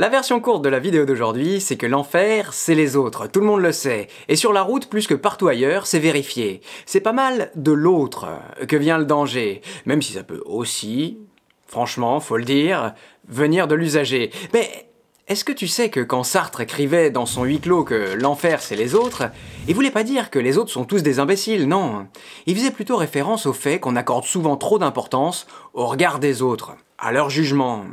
La version courte de la vidéo d'aujourd'hui, c'est que l'enfer, c'est les autres, tout le monde le sait. Et sur la route, plus que partout ailleurs, c'est vérifié. C'est pas mal de l'autre que vient le danger, même si ça peut aussi, franchement, faut le dire, venir de l'usager. Mais est-ce que tu sais que quand Sartre écrivait dans son huis clos que l'enfer c'est les autres, il voulait pas dire que les autres sont tous des imbéciles, non. Il faisait plutôt référence au fait qu'on accorde souvent trop d'importance au regard des autres à leur jugement.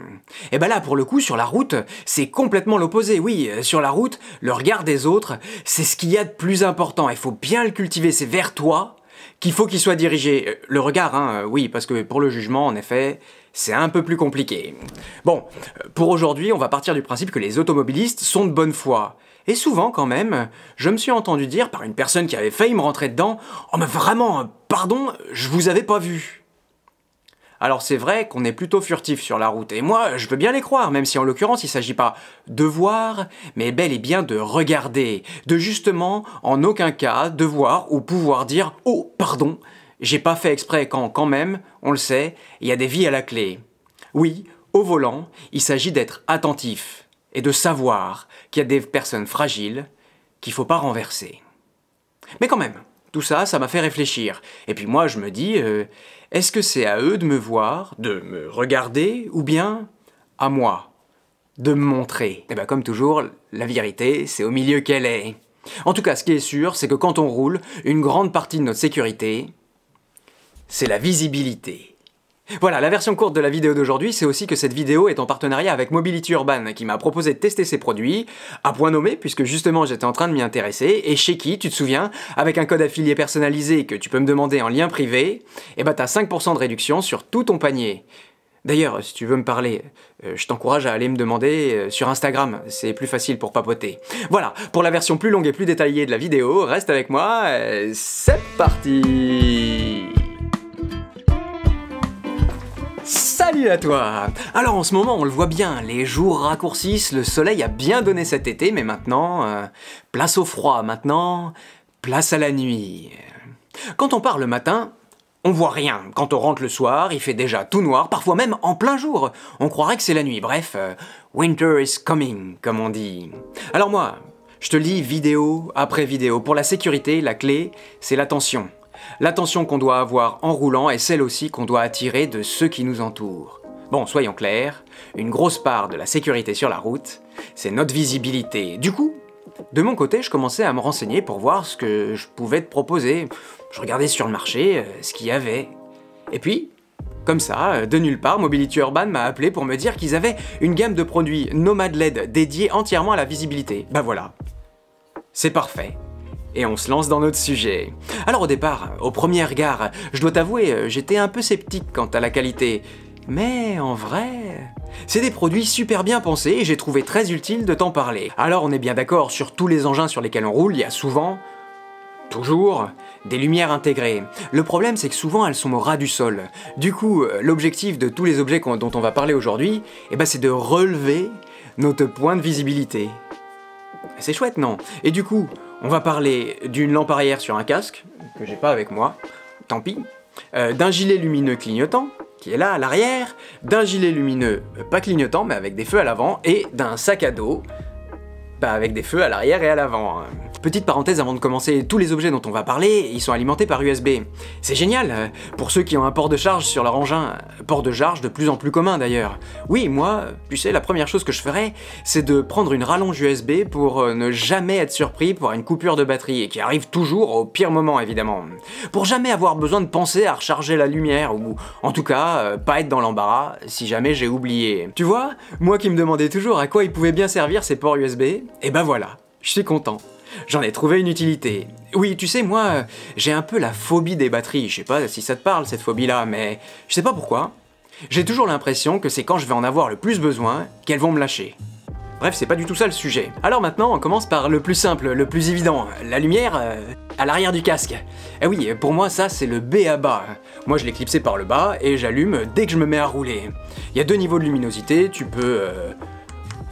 Et eh ben là, pour le coup, sur la route, c'est complètement l'opposé. Oui, euh, sur la route, le regard des autres, c'est ce qu'il y a de plus important. Il faut bien le cultiver. C'est vers toi qu'il faut qu'il soit dirigé. Euh, le regard, hein, euh, oui, parce que pour le jugement, en effet, c'est un peu plus compliqué. Bon, pour aujourd'hui, on va partir du principe que les automobilistes sont de bonne foi. Et souvent, quand même, je me suis entendu dire par une personne qui avait failli me rentrer dedans Oh, mais vraiment, pardon, je vous avais pas vu. Alors c'est vrai qu'on est plutôt furtif sur la route, et moi je veux bien les croire, même si en l'occurrence il ne s'agit pas de voir, mais bel et bien de regarder, de justement en aucun cas de voir ou pouvoir dire « Oh, pardon, j'ai pas fait exprès quand quand même, on le sait, il y a des vies à la clé ». Oui, au volant, il s'agit d'être attentif et de savoir qu'il y a des personnes fragiles qu'il faut pas renverser. Mais quand même, tout ça, ça m'a fait réfléchir. Et puis moi, je me dis, euh, est-ce que c'est à eux de me voir, de me regarder, ou bien à moi de me montrer Et eh bien comme toujours, la vérité, c'est au milieu qu'elle est. En tout cas, ce qui est sûr, c'est que quand on roule, une grande partie de notre sécurité, c'est la visibilité. Voilà, la version courte de la vidéo d'aujourd'hui, c'est aussi que cette vidéo est en partenariat avec Mobility Urban, qui m'a proposé de tester ses produits, à point nommé, puisque justement j'étais en train de m'y intéresser, et chez qui, tu te souviens, avec un code affilié personnalisé que tu peux me demander en lien privé, et eh bah ben, t'as 5% de réduction sur tout ton panier. D'ailleurs, si tu veux me parler, euh, je t'encourage à aller me demander euh, sur Instagram, c'est plus facile pour papoter. Voilà, pour la version plus longue et plus détaillée de la vidéo, reste avec moi, euh, c'est parti à toi Alors en ce moment, on le voit bien, les jours raccourcissent, le soleil a bien donné cet été, mais maintenant, euh, place au froid, maintenant, place à la nuit. Quand on part le matin, on voit rien. Quand on rentre le soir, il fait déjà tout noir, parfois même en plein jour. On croirait que c'est la nuit. Bref, euh, winter is coming, comme on dit. Alors moi, je te lis vidéo après vidéo. Pour la sécurité, la clé, c'est l'attention. L'attention qu'on doit avoir en roulant est celle aussi qu'on doit attirer de ceux qui nous entourent. Bon, soyons clairs, une grosse part de la sécurité sur la route, c'est notre visibilité. Du coup, de mon côté, je commençais à me renseigner pour voir ce que je pouvais te proposer. Je regardais sur le marché euh, ce qu'il y avait. Et puis, comme ça, euh, de nulle part, Mobility Urban m'a appelé pour me dire qu'ils avaient une gamme de produits Nomad LED dédiée entièrement à la visibilité. Bah ben voilà. C'est parfait et on se lance dans notre sujet. Alors au départ, au premier regard, je dois t'avouer, euh, j'étais un peu sceptique quant à la qualité. Mais en vrai... C'est des produits super bien pensés et j'ai trouvé très utile de t'en parler. Alors on est bien d'accord, sur tous les engins sur lesquels on roule, il y a souvent Toujours des lumières intégrées. Le problème c'est que souvent elles sont au ras du sol. Du coup, euh, l'objectif de tous les objets dont on va parler aujourd'hui, eh ben, c'est de relever notre point de visibilité. C'est chouette non Et du coup, on va parler d'une lampe arrière sur un casque, que j'ai pas avec moi, tant pis, euh, d'un gilet lumineux clignotant, qui est là à l'arrière, d'un gilet lumineux pas clignotant mais avec des feux à l'avant, et d'un sac à dos bah avec des feux à l'arrière et à l'avant. Hein. Petite parenthèse avant de commencer, tous les objets dont on va parler, ils sont alimentés par USB. C'est génial euh, Pour ceux qui ont un port de charge sur leur engin, port de charge de plus en plus commun d'ailleurs. Oui, moi, tu sais, la première chose que je ferais, c'est de prendre une rallonge USB pour euh, ne jamais être surpris par une coupure de batterie, et qui arrive toujours au pire moment évidemment. Pour jamais avoir besoin de penser à recharger la lumière, ou en tout cas, euh, pas être dans l'embarras si jamais j'ai oublié. Tu vois, moi qui me demandais toujours à quoi ils pouvaient bien servir ces ports USB, et eh ben voilà, je suis content. J'en ai trouvé une utilité. Oui, tu sais, moi, euh, j'ai un peu la phobie des batteries. Je sais pas si ça te parle, cette phobie-là, mais je sais pas pourquoi. J'ai toujours l'impression que c'est quand je vais en avoir le plus besoin qu'elles vont me lâcher. Bref, c'est pas du tout ça le sujet. Alors maintenant, on commence par le plus simple, le plus évident, la lumière euh, à l'arrière du casque. Eh oui, pour moi ça c'est le B à bas. Moi je l'ai clipsé par le bas et j'allume dès que je me mets à rouler. Il y a deux niveaux de luminosité, tu peux euh,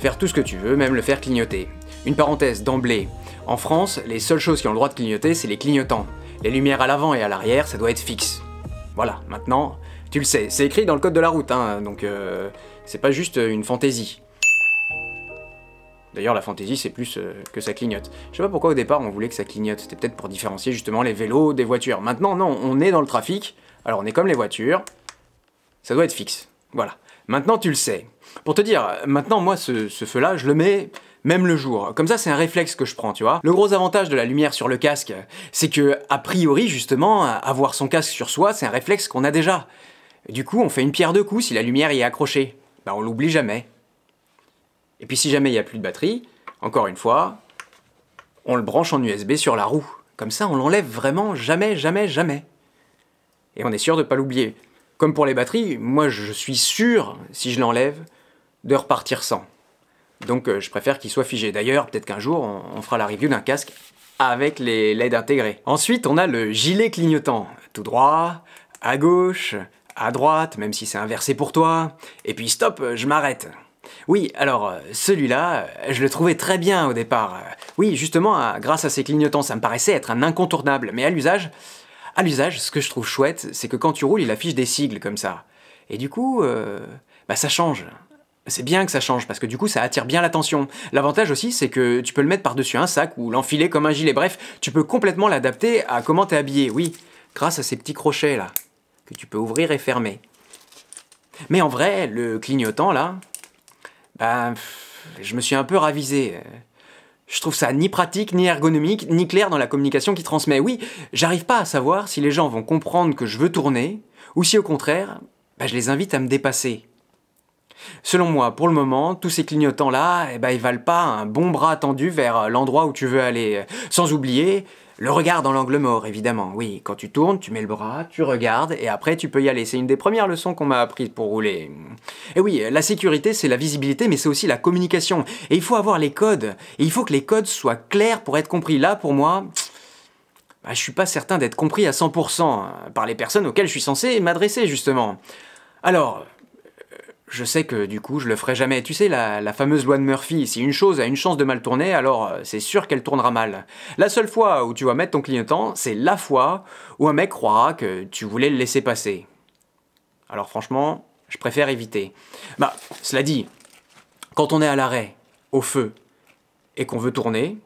Faire tout ce que tu veux, même le faire clignoter. Une parenthèse d'emblée. En France, les seules choses qui ont le droit de clignoter, c'est les clignotants. Les lumières à l'avant et à l'arrière, ça doit être fixe. Voilà, maintenant, tu le sais, c'est écrit dans le code de la route, hein, donc euh, c'est pas juste euh, une fantaisie. D'ailleurs, la fantaisie, c'est plus euh, que ça clignote. Je sais pas pourquoi au départ on voulait que ça clignote. C'était peut-être pour différencier justement les vélos des voitures. Maintenant, non, on est dans le trafic. Alors on est comme les voitures. Ça doit être fixe. Voilà. Maintenant, tu le sais. Pour te dire, maintenant, moi, ce, feu-là, je le mets même le jour. Comme ça, c'est un réflexe que je prends, tu vois. Le gros avantage de la lumière sur le casque, c'est que, a priori, justement, avoir son casque sur soi, c'est un réflexe qu'on a déjà. Du coup, on fait une pierre deux coups si la lumière y est accrochée. Bah, on l'oublie jamais. Et puis, si jamais il n'y a plus de batterie, encore une fois, on le branche en USB sur la roue. Comme ça, on l'enlève vraiment jamais, jamais, jamais. Et on est sûr de ne pas l'oublier. Comme pour les batteries, moi je suis sûr, si je l'enlève, de repartir sans. Donc euh, je préfère qu'il soit figé. D'ailleurs, peut-être qu'un jour, on, fera la review d'un casque avec les LED intégrés. Ensuite, on a le gilet clignotant. Tout droit, à gauche, à droite, même si c'est inversé pour toi. Et puis stop, je m'arrête. Oui, alors euh, celui-là, euh, je le trouvais très bien au départ. Oui, justement, grâce à ces clignotants, ça me paraissait être un incontournable, mais à l'usage, à l'usage, ce que je trouve chouette, c'est que quand tu roules, il affiche des sigles comme ça. Et du coup, euh, bah ça change. C'est bien que ça change, parce que du coup, ça attire bien l'attention. L'avantage aussi, c'est que tu peux le mettre par-dessus un sac ou l'enfiler comme un gilet. Bref, tu peux complètement l'adapter à comment t'es habillé, oui, grâce à ces petits crochets là, que tu peux ouvrir et fermer. Mais en vrai, le clignotant là, bah, je me suis un peu ravisé. Je trouve ça ni pratique, ni ergonomique, ni clair dans la communication qui transmet. Oui, j'arrive pas à savoir si les gens vont comprendre que je veux tourner, ou si au contraire, bah, je les invite à me dépasser. Selon moi, pour le moment, tous ces clignotants-là, et eh ben, ils valent pas un bon bras tendu vers l'endroit où tu veux aller. Sans oublier le regard dans l'angle mort, évidemment, oui. Quand tu tournes, tu mets le bras, tu regardes, et après tu peux y aller. C'est une des premières leçons qu'on m'a apprises pour rouler. Et oui, la sécurité, c'est la visibilité, mais c'est aussi la communication. Et il faut avoir les codes. Et il faut que les codes soient clairs pour être compris. Là, pour moi, bah, je suis pas certain d'être compris à 100% par les personnes auxquelles je suis censé m'adresser, justement. Alors, je sais que du coup je le ferai jamais. Tu sais, la, fameuse loi de Murphy, si une chose a une chance de mal tourner, alors euh, c'est sûr qu'elle tournera mal. La seule fois où tu vas mettre ton clignotant, c'est la fois où un mec croira que tu voulais le laisser passer. Alors franchement, je préfère éviter. Bah, cela dit, quand on est à l'arrêt, au feu, et qu'on veut tourner,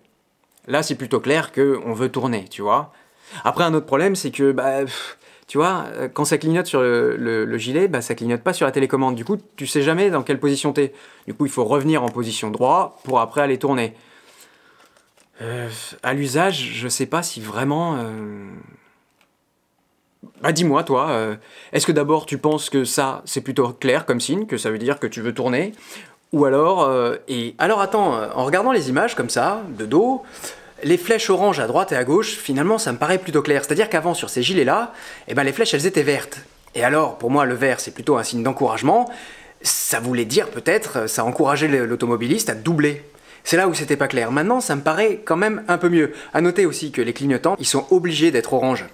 là c'est plutôt clair qu'on veut tourner, tu vois. Après, un autre problème, c'est que, bah, tu vois, euh, quand ça clignote sur le, gilet, bah, ça clignote pas sur la télécommande. Du coup, tu sais jamais dans quelle position tu es. Du coup, il faut revenir en position droit pour après aller tourner. Euh, à l'usage, je sais pas si vraiment. Euh... Bah, dis-moi, toi, euh, est-ce que d'abord tu penses que ça, c'est plutôt clair comme signe, que ça veut dire que tu veux tourner Ou alors. et alors, attends, en regardant les images comme ça, de dos les flèches oranges à droite et à gauche, finalement, ça me paraît plutôt clair. C'est-à-dire qu'avant, sur ces gilets-là, eh ben, les flèches, elles étaient vertes. Et alors, pour moi, le vert, c'est plutôt un signe d'encouragement. Ça voulait dire peut-être, ça encourageait l'automobiliste à doubler. C'est là où c'était pas clair. Maintenant, ça me paraît quand même un peu mieux. À noter aussi que les clignotants, ils sont obligés d'être orange.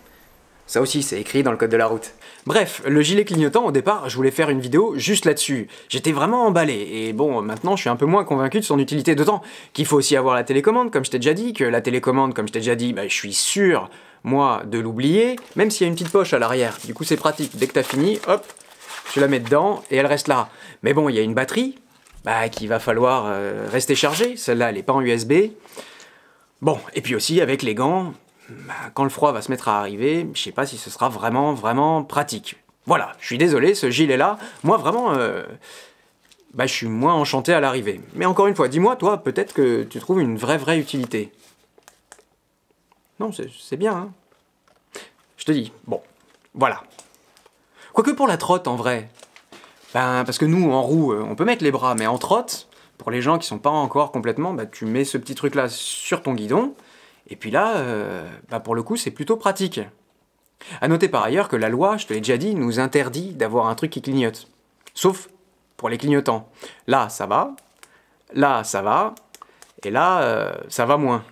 Ça aussi, c'est écrit dans le code de la route. Bref, le gilet clignotant, au départ, je voulais faire une vidéo juste là-dessus. J'étais vraiment emballé, et bon, maintenant je suis un peu moins convaincu de son utilité, d'autant qu'il faut aussi avoir la télécommande, comme je t'ai déjà dit, que la télécommande, comme je t'ai déjà dit, bah, je suis sûr, moi, de l'oublier, même s'il y a une petite poche à l'arrière. Du coup, c'est pratique, dès que t'as fini, hop, tu la mets dedans, et elle reste là. Mais bon, il y a une batterie, bah, qu'il va falloir euh, rester chargée, celle-là, elle n'est pas en USB. Bon, et puis aussi, avec les gants, bah, quand le froid va se mettre à arriver, je sais pas si ce sera vraiment, vraiment pratique. Voilà, je suis désolé, ce gilet-là, moi vraiment, euh, bah, je suis moins enchanté à l'arrivée. Mais encore une fois, dis-moi, toi, peut-être que tu trouves une vraie, vraie utilité. Non, c'est bien, hein. Je te dis, bon, voilà. Quoique pour la trotte, en vrai. Ben, parce que nous, en roue, euh, on peut mettre les bras, mais en trotte, pour les gens qui sont pas encore complètement, bah, tu mets ce petit truc-là sur ton guidon, et puis là, euh, bah, pour le coup, c'est plutôt pratique. À noter par ailleurs que la loi, je te l'ai déjà dit, nous interdit d'avoir un truc qui clignote. Sauf pour les clignotants. Là, ça va. Là, ça va. Et là, euh, ça va moins.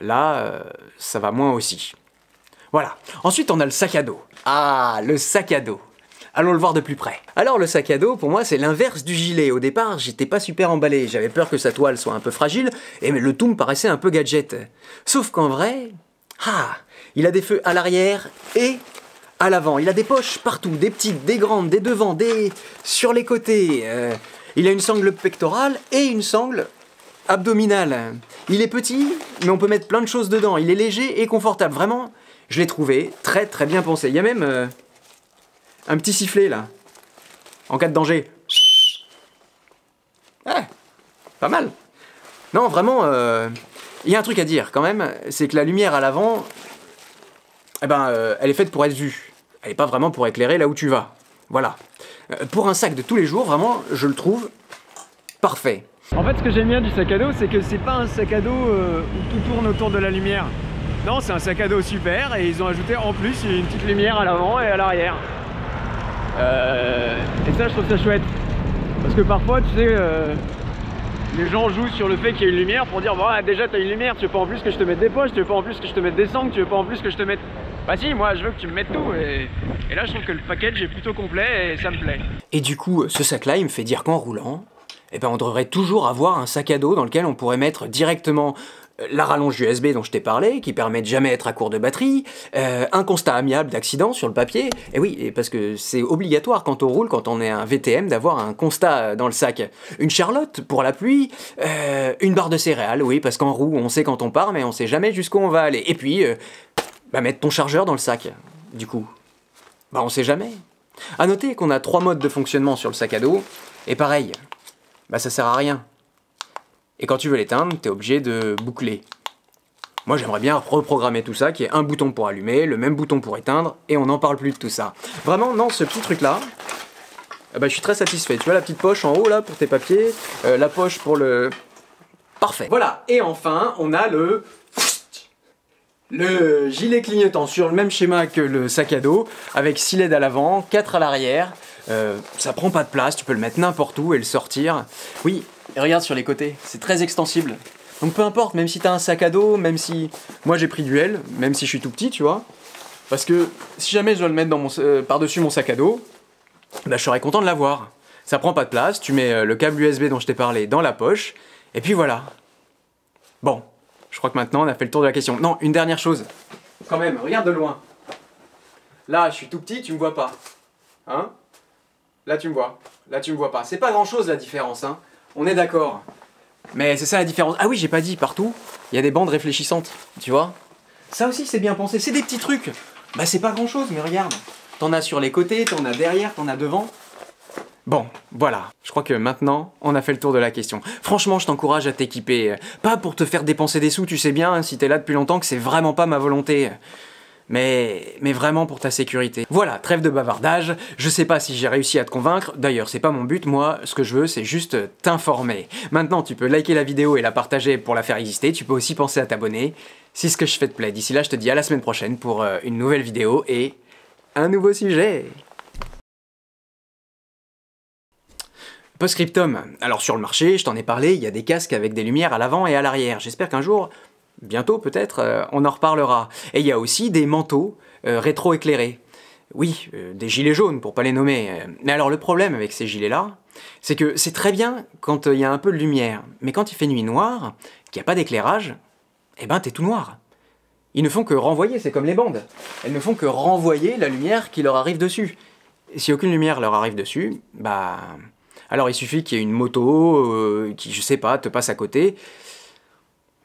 Là, euh, ça va moins aussi. Voilà. Ensuite, on a le sac à dos. Ah, le sac à dos. Allons le voir de plus près. Alors le sac à dos, pour moi, c'est l'inverse du gilet. Au départ, j'étais pas super emballé, j'avais peur que sa toile soit un peu fragile, et le tout me paraissait un peu gadget. Sauf qu'en vrai, ah, il a des feux à l'arrière et à l'avant. Il a des poches partout, des petites, des grandes, des devants, des sur les côtés. Euh, il a une sangle pectorale et une sangle abdominale. Il est petit, mais on peut mettre plein de choses dedans. Il est léger et confortable. Vraiment, je l'ai trouvé très très bien pensé. Il y a même euh, un petit sifflet là. En cas de danger. Eh, pas mal. Non, vraiment, euh, il y a un truc à dire quand même, c'est que la lumière à l'avant, eh ben, euh, elle est faite pour être vue. Elle est pas vraiment pour éclairer là où tu vas. Voilà. Euh, pour un sac de tous les jours, vraiment, je le trouve parfait. En fait, ce que j'aime bien du sac à dos, c'est que c'est pas un sac à dos où tout tourne autour de la lumière. Non, c'est un sac à dos super et ils ont ajouté en plus une petite lumière à l'avant et à l'arrière. Euh, et ça, je trouve ça chouette. Parce que parfois, tu sais, euh, les gens jouent sur le fait qu'il y a une lumière pour dire bah déjà t'as une lumière, tu veux pas en plus que je te mette des poches, tu veux pas en plus que je te mette des sangles, tu veux pas en plus que je te mette... Bah si, moi je veux que tu me mettes tout et, et là je trouve que le package est plutôt complet et ça me plaît. Et du coup, ce sac là il me fait dire qu'en roulant, et eh ben on devrait toujours avoir un sac à dos dans lequel on pourrait mettre directement la rallonge USB dont je t'ai parlé, qui permet de jamais être à court de batterie, euh, un constat amiable d'accident sur le papier, et oui, parce que c'est obligatoire quand on roule, quand on est un VTM, d'avoir un constat dans le sac. Une charlotte pour la pluie, euh, une barre de céréales, oui, parce qu'en roue, on sait quand on part, mais on sait jamais jusqu'où on va aller. Et puis, euh, bah, mettre ton chargeur dans le sac, du coup. Bah on sait jamais. À noter qu'on a trois modes de fonctionnement sur le sac à dos, et pareil, bah ça sert à rien. Et quand tu veux l'éteindre, tu es obligé de boucler. Moi, j'aimerais bien reprogrammer tout ça, qu'il y ait un bouton pour allumer, le même bouton pour éteindre, et on n'en parle plus de tout ça. Vraiment, non, ce petit truc-là, eh ben, je suis très satisfait. Tu vois la petite poche en haut, là, pour tes papiers, euh, la poche pour le... Parfait. Voilà, et enfin, on a le... Le gilet clignotant sur le même schéma que le sac à dos, avec 6 LED à l'avant, 4 à l'arrière. Euh, ça prend pas de place, tu peux le mettre n'importe où et le sortir. Oui, et regarde sur les côtés, c'est très extensible. Donc peu importe, même si t'as un sac à dos, même si... Moi j'ai pris du L, même si je suis tout petit, tu vois. Parce que si jamais je dois le mettre euh, par-dessus mon sac à dos, là bah, je serais content de l'avoir. Ça prend pas de place, tu mets euh, le câble USB dont je t'ai parlé dans la poche, et puis voilà. Bon, je crois que maintenant on a fait le tour de la question. Non, une dernière chose. Quand même, regarde de loin. Là, je suis tout petit, tu me vois pas. Hein Là, tu me vois. Là, tu me vois pas. C'est pas grand chose la différence, hein. On est d'accord. Mais c'est ça la différence. Ah oui, j'ai pas dit, partout, il y a des bandes réfléchissantes, tu vois Ça aussi, c'est bien pensé. C'est des petits trucs. Bah, c'est pas grand chose, mais regarde. T'en as sur les côtés, t'en as derrière, t'en as devant. Bon, voilà. Je crois que maintenant, on a fait le tour de la question. Franchement, je t'encourage à t'équiper. Pas pour te faire dépenser des sous, tu sais bien, hein, si t'es là depuis longtemps, que c'est vraiment pas ma volonté mais, mais vraiment pour ta sécurité. Voilà, trêve de bavardage, je sais pas si j'ai réussi à te convaincre, d'ailleurs c'est pas mon but, moi ce que je veux c'est juste t'informer. Maintenant tu peux liker la vidéo et la partager pour la faire exister, tu peux aussi penser à t'abonner, si ce que je fais te plaît. D'ici là je te dis à la semaine prochaine pour euh, une nouvelle vidéo et un nouveau sujet Post-scriptum. Alors sur le marché, je t'en ai parlé, il y a des casques avec des lumières à l'avant et à l'arrière. J'espère qu'un jour, bientôt peut-être, euh, on en reparlera. Et il y a aussi des manteaux euh, rétro-éclairés. Oui, euh, des gilets jaunes pour pas les nommer. Mais alors le problème avec ces gilets-là, c'est que c'est très bien quand il y a un peu de lumière, mais quand il fait nuit noire, qu'il n'y a pas d'éclairage, eh ben t'es tout noir. Ils ne font que renvoyer, c'est comme les bandes. Elles ne font que renvoyer la lumière qui leur arrive dessus. Et si aucune lumière leur arrive dessus, bah... Alors il suffit qu'il y ait une moto qui, je sais pas, te passe à côté,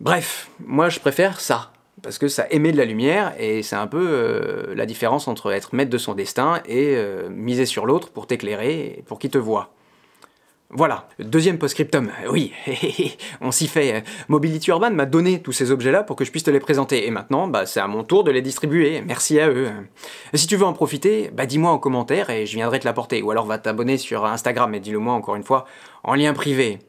Bref, moi je préfère ça, parce que ça émet de la lumière, et c'est un peu euh, la différence entre être maître de son destin et euh, miser sur l'autre pour t'éclairer, et pour qu'il te voit. Voilà, deuxième post-scriptum, euh, oui, on s'y fait. Mobility Urban m'a donné tous ces objets-là pour que je puisse te les présenter, et maintenant, bah, c'est à mon tour de les distribuer, merci à eux. Si tu veux en profiter, bah, dis-moi en commentaire et je viendrai te l'apporter, ou alors va t'abonner sur Instagram et dis-le moi encore une fois en lien privé.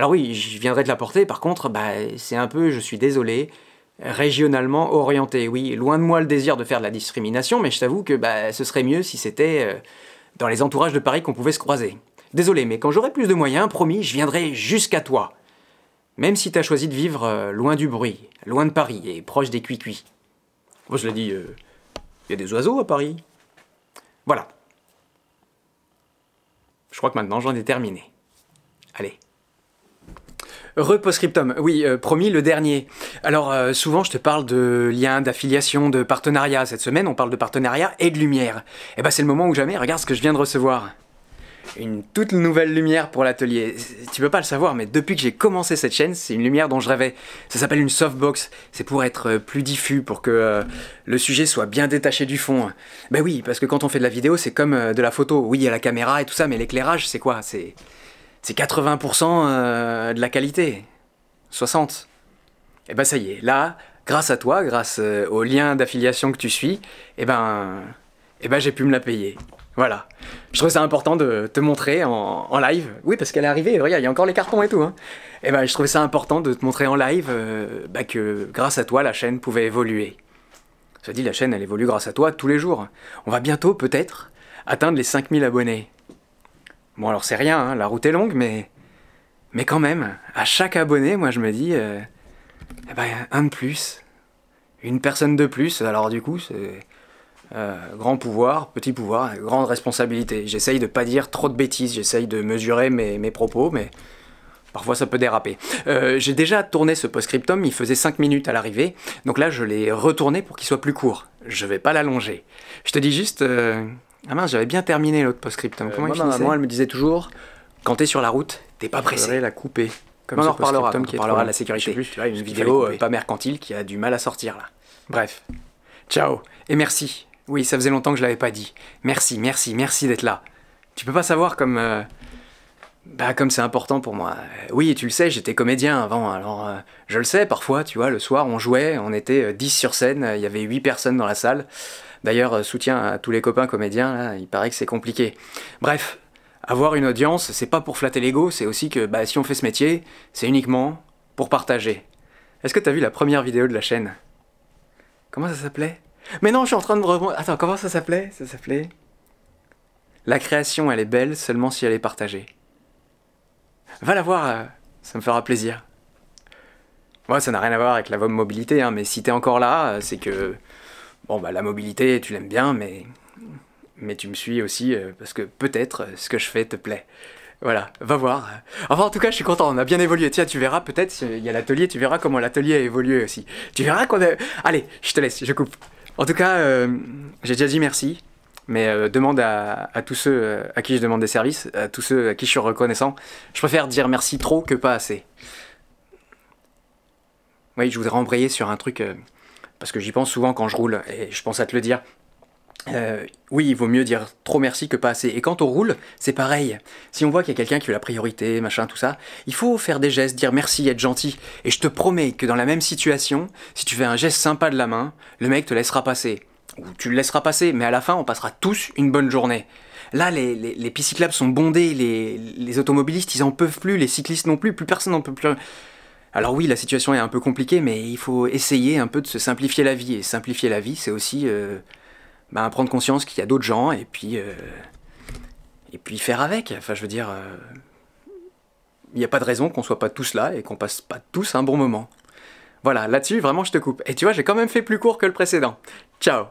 Alors oui, je viendrai te la porter, par contre, bah, c'est un peu, je suis désolé, régionalement orienté. Oui, loin de moi le désir de faire de la discrimination, mais je t'avoue que bah, ce serait mieux si c'était euh, dans les entourages de Paris qu'on pouvait se croiser. Désolé, mais quand j'aurai plus de moyens, promis, je viendrai jusqu'à toi. Même si t'as choisi de vivre euh, loin du bruit, loin de Paris et proche des cuicuis. Moi, je l'ai dit, euh, il y a des oiseaux à Paris. Voilà. Je crois que maintenant j'en ai terminé. Allez. Repostscriptum, oui, euh, promis, le dernier. Alors, euh, souvent, je te parle de liens, d'affiliation, de partenariats. Cette semaine, on parle de partenariat et de lumière. Et eh bah, ben, c'est le moment où jamais, regarde ce que je viens de recevoir. Une toute nouvelle lumière pour l'atelier. Tu peux pas le savoir, mais depuis que j'ai commencé cette chaîne, c'est une lumière dont je rêvais. Ça s'appelle une softbox. C'est pour être euh, plus diffus, pour que le sujet soit bien détaché du fond. Bah oui, parce que quand on fait de la vidéo, c'est comme de la photo. Oui, il y a la caméra et tout ça, mais l'éclairage, c'est quoi C'est c'est 80% euh, de la qualité. 60. Et eh ben ça y est, là, grâce à toi, grâce euh, au lien d'affiliation que tu suis, et eh ben, et eh ben j'ai pu me la payer. Voilà. Je trouvais ça important de te montrer en, live. Oui, parce qu'elle est arrivée, regarde, il y a encore les cartons et tout. Et hein. ben je trouvais ça important de te montrer en live euh, bah, que grâce à toi, la chaîne pouvait évoluer. Ça dit, la chaîne, elle évolue grâce à toi tous les jours. On va bientôt, peut-être, atteindre les 5000 abonnés. Bon alors c'est rien, hein, la route est longue, mais... Mais quand même, à chaque abonné, moi je me dis... Euh, eh ben, un de plus. Une personne de plus, alors du coup, c'est... Euh, grand pouvoir, petit pouvoir, grande responsabilité. J'essaye de pas dire trop de bêtises, j'essaye de mesurer mes, mes, propos, mais parfois ça peut déraper. Euh, j'ai déjà tourné ce post-scriptum, il faisait 5 minutes à l'arrivée, donc là je l'ai retourné pour qu'il soit plus court. Je vais pas l'allonger. Je te dis juste... Ah mince, j'avais bien terminé l'autre post-scriptum. Hein. Euh, Comment il moi, elle me disait toujours quand t'es sur la route, t'es pas pressé. la couper. Comme on en reparlera. On parlera de la sécurité. Plus, tu vois, une vidéo euh, pas mercantile qui a du mal à sortir là. Bref. Ciao et merci. Oui, ça faisait longtemps que je l'avais pas dit. Merci, merci, merci d'être là. Tu peux pas savoir comme euh, bah comme c'est important pour moi. Oui, tu le sais, j'étais comédien avant, alors euh, je le sais, parfois, tu vois, le soir on jouait, on était 10 euh, sur scène, il y avait 8 personnes dans la salle. D'ailleurs, euh, soutien à tous les copains comédiens, là, il paraît que c'est compliqué. Bref, avoir une audience, c'est pas pour flatter l'ego, c'est aussi que bah, si on fait ce métier, c'est uniquement pour partager. Est-ce que t'as vu la première vidéo de la chaîne Comment ça s'appelait Mais non, je suis en train de remonter. Attends, comment ça s'appelait Ça s'appelait. La création, elle est belle seulement si elle est partagée. Va la voir, euh, ça me fera plaisir. Moi, ça n'a rien à voir avec la mobilité, hein, mais si t'es encore là, euh, c'est que. Bon, bah, la mobilité, tu l'aimes bien, mais. Mais tu me suis aussi, euh, parce que peut-être ce que je fais te plaît. Voilà, va voir. Enfin, en tout cas, je suis content, on a bien évolué. Tiens, tu verras, peut-être, il y a l'atelier, tu verras comment l'atelier a évolué aussi. Tu verras qu'on a. Allez, je te laisse, je coupe. En tout cas, j'ai déjà dit merci mais euh, demande à, tous ceux euh, à qui je demande des services, à tous ceux à qui je suis reconnaissant. Je préfère dire merci trop que pas assez. Oui, je voudrais embrayer sur un truc, euh, parce que j'y pense souvent quand je roule, et je pense à te le dire. oui, il vaut mieux dire trop merci que pas assez. Et quand on roule, c'est pareil. Si on voit qu'il y a quelqu'un qui a la priorité, machin, tout ça, il faut faire des gestes, dire merci, être gentil. Et je te promets que dans la même situation, si tu fais un geste sympa de la main, le mec te laissera passer tu le laisseras passer, mais à la fin, on passera tous une bonne journée. Là, les, les, cyclables sont bondés, les, automobilistes, ils en peuvent plus, les cyclistes non plus, plus personne n'en peut plus. Alors oui, la situation est un peu compliquée, mais il faut essayer un peu de se simplifier la vie. Et simplifier la vie, c'est aussi euh, ben, prendre conscience qu'il y a d'autres gens, et puis, euh, et puis faire avec. Enfin, je veux dire, euh, il n'y a pas de raison qu'on soit pas tous là et qu'on passe pas tous un bon moment. Voilà, là-dessus, vraiment, je te coupe. Et tu vois, j'ai quand même fait plus court que le précédent. Ciao